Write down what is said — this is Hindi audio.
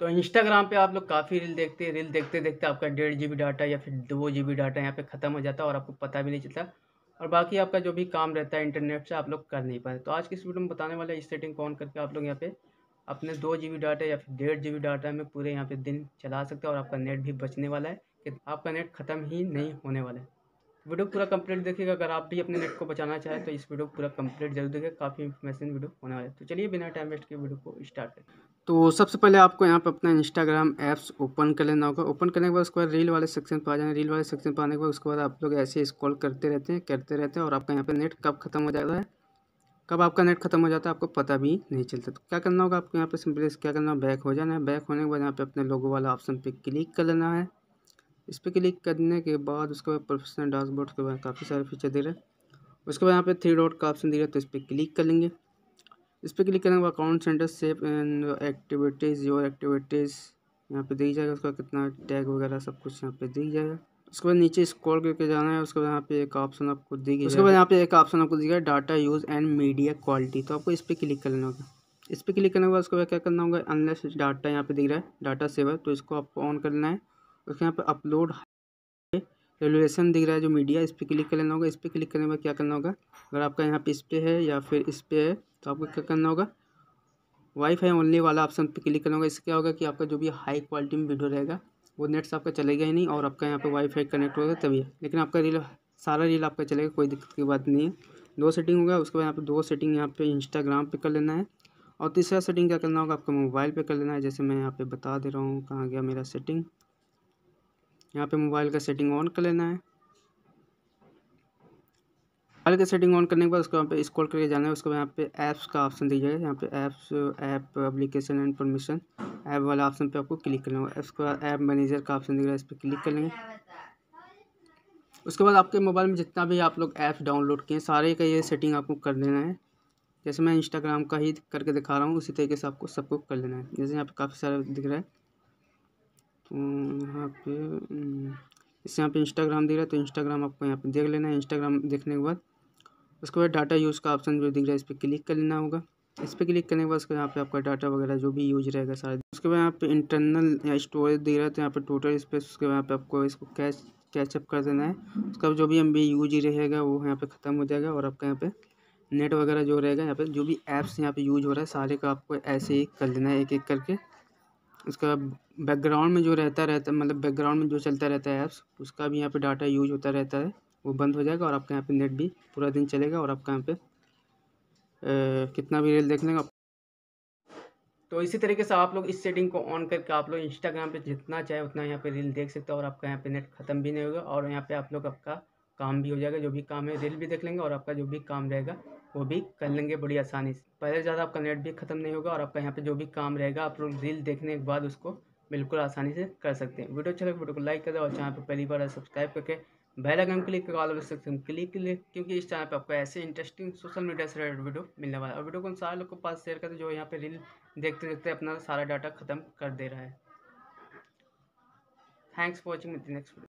तो इंस्टाग्राम पे आप लोग काफ़ी रील देखते रील देखते देखते आपका डेढ़ जी डाटा या फिर दो जी डाटा यहाँ पे ख़त्म हो जाता है और आपको पता भी नहीं चलता और बाकी आपका जो भी काम रहता है इंटरनेट से आप लोग कर नहीं पाते तो आज की इस वीडियो में बताने वाला है इस सेटिंग कौन करके आप लोग यहाँ पे अपने दो जी डाटा या फिर डेढ़ जी डाटा में पूरे यहाँ पे दिन चला सकते हैं और आपका नेट भी बचने वाला है कि आपका नेट ख़त्म ही नहीं होने वाला है वीडियो पूरा कंप्लीट देखिएगा अगर आप भी अपने नेट को बचाना चाहें तो इस वीडियो को पूरा कंप्लीट जरूर देखिए काफ़ी इन्फॉर्मेशन वीडियो होने वाला है तो चलिए बिना टाइम वेस्ट के वीडियो को स्टार्ट करें तो सबसे पहले आपको यहाँ पर अपना इंस्टाग्राम ऐप्स ओपन कर लेना होगा ओपन करने के बाद उसके बाद रील वाले सेक्शन पर आ जाना रील वाले सेक्शन पर आने के बाद उसके बाद आप लोग ऐसे स्कॉल करते रहते हैं करते रहते हैं और आपका यहाँ पर नेट कब खत्म हो जाता है कब आपका नेट खत्म हो जाता है आपको पता भी नहीं चलता तो क्या करना होगा आपको यहाँ पर सिंपली क्या करना है बैक हो जाना है बैक होने के बाद यहाँ पर अपने लोगों वाला ऑप्शन पर क्लिक कर लेना है इस पर क्लिक करने के बाद उसके बाद प्रोफेशनल डैशबोर्ड के बाद काफ़ी सारे फीचर दे रहे हैं उसके बाद यहाँ पे थ्री डॉट का ऑप्शन दे रहा है तो इस पर क्लिक कर लेंगे इस पर क्लिक करने के बाद account centre safe and activities your activities यहाँ पे दी जाएगा उसका कितना टैग वगैरह सब कुछ यहाँ पे दी जाएगा उसके बाद नीचे स्क्रॉल करके जाना है उसके बाद यहाँ पे एक ऑप्शन आपको दी गई उसके बाद यहाँ पे एक ऑप्शन आपको दी गया data use and media quality तो आपको इस पर क्लिक कर लेना होगा इस पर क्लिक करने के बाद उसके बाद क्या करना होगा अनलेस डाटा यहाँ पे दिख रहा है डाटा सेवर तो इसको आपको ऑन करना है उसके यहाँ पर अपलोड रेजुलेशन दिख रहा है जो मीडिया इस पर क्लिक कर लेना होगा इस पर क्लिक करने में क्या करना होगा अगर आपका यहाँ पे इस पर है या फिर इस पर है तो आपको क्या करना होगा वाईफाई ओनली वाला ऑप्शन पर क्लिक करना होगा इससे क्या होगा कि आपका जो भी हाई क्वालिटी में वीडियो रहेगा वो नेट से आपका चलेगा ही नहीं और आपका यहाँ पर वाईफाई कनेक्ट होगा तभी लेकिन आपका रील सारा रील आपका चलेगा कोई दिक्कत की बात नहीं है दो सेटिंग होगा उसके बाद यहाँ पर दो सेटिंग यहाँ पर इंस्टाग्राम पर कर लेना है और तीसरा सेटिंग क्या करना होगा आपका मोबाइल पर कर लेना है जैसे मैं यहाँ पे बता दे रहा हूँ कहाँ गया मेरा सेटिंग यहाँ पे मोबाइल का सेटिंग ऑन कर लेना है मोबाइल का सेटिंग ऑन करने के बाद उसको यहाँ पे स्क्रॉल करके जाना है उसको यहाँ पे ऐप्स का ऑप्शन दिया जाएगा यहाँ पे apps app application and permission app वाला ऑप्शन पे आपको क्लिक करना होगा उसके बाद ऐप मैनेजर का ऑप्शन दिख रहा है इस पर क्लिक कर लेंगे उसके बाद आपके मोबाइल में जितना भी आप लोग ऐप्स डाउनलोड किए सारे का ये सेटिंग आपको कर देना है जैसे मैं इंस्टाग्राम का ही करके दिखा रहा हूँ उसी तरीके से आपको सबको कर लेना है जैसे यहाँ पे काफ़ी सारा दिख रहा है तो यहाँ पे इससे यहाँ पे इंस्टाग्राम दिख रहा है तो इंस्टाग्राम आपको यहाँ पे देख लेना है इंस्टाग्राम देखने के बाद उसके बाद डाटा यूज़ का ऑप्शन जो दिख रहा है इस पर क्लिक कर लेना होगा इस पर क्लिक करने के बाद उसके यहाँ पे आपका डाटा वगैरह जो भी यूज रहेगा सारा उसके बाद यहाँ पे इंटरनल या स्टोरेज दिख रहा है तो यहाँ पर टोटल स्पेस उसके यहाँ पे आपको इसको कैच कैचअप कर देना है उसका जो भी एम बी यूज रहेगा वो यहाँ पर ख़त्म हो जाएगा और आपका यहाँ पर नेट वगैरह जो रहेगा यहाँ पर जो भी ऐप्स यहाँ पर यूज हो रहा है सारे का आपको ऐसे ही कर देना है एक एक करके उसका बैकग्राउंड में जो रहता रहता मतलब बैकग्राउंड में जो चलता रहता है ऐप्स उसका भी यहाँ पे डाटा यूज होता रहता है वो बंद हो जाएगा और आपका यहाँ पे नेट भी पूरा दिन चलेगा और आपका यहाँ पे ए, कितना भी रील देख लेंगे तो इसी तरीके से आप लोग इस सेटिंग को ऑन करके आप लोग इंस्टाग्राम पर जितना चाहे उतना यहाँ पर रील देख सकते हो और आपका यहाँ पर नेट ख़त्म भी नहीं होगा और यहाँ पर आप लोग आपका काम भी हो जाएगा जो भी काम है रील भी देख लेंगे और आपका जो भी काम रहेगा वो भी कर लेंगे बड़ी आसानी से पहले ज़्यादा आपका नेट भी ख़त्म नहीं होगा और आपका यहाँ पे जो भी काम रहेगा आप लोग रील देखने के बाद उसको बिल्कुल आसानी से कर सकते हैं वीडियो अच्छा लगे वीडियो को लाइक कर दो और चैनल पर पहली बार सब्सक्राइब करके बेल आइकन क्लिक करवा लो सकते हैं क्लिक लें क्योंकि इस चैनल पर आपको ऐसे इंटरेस्टिंग सोशल मीडिया से रिलेटेड वीडियो मिलने वाला है और वीडियो को सारे लोग के पास शेयर करते जो यहाँ पे रील देखते देखते अपना सारा डाटा खत्म कर दे रहा है थैंक्स फॉर वॉचिंग नेक्स्ट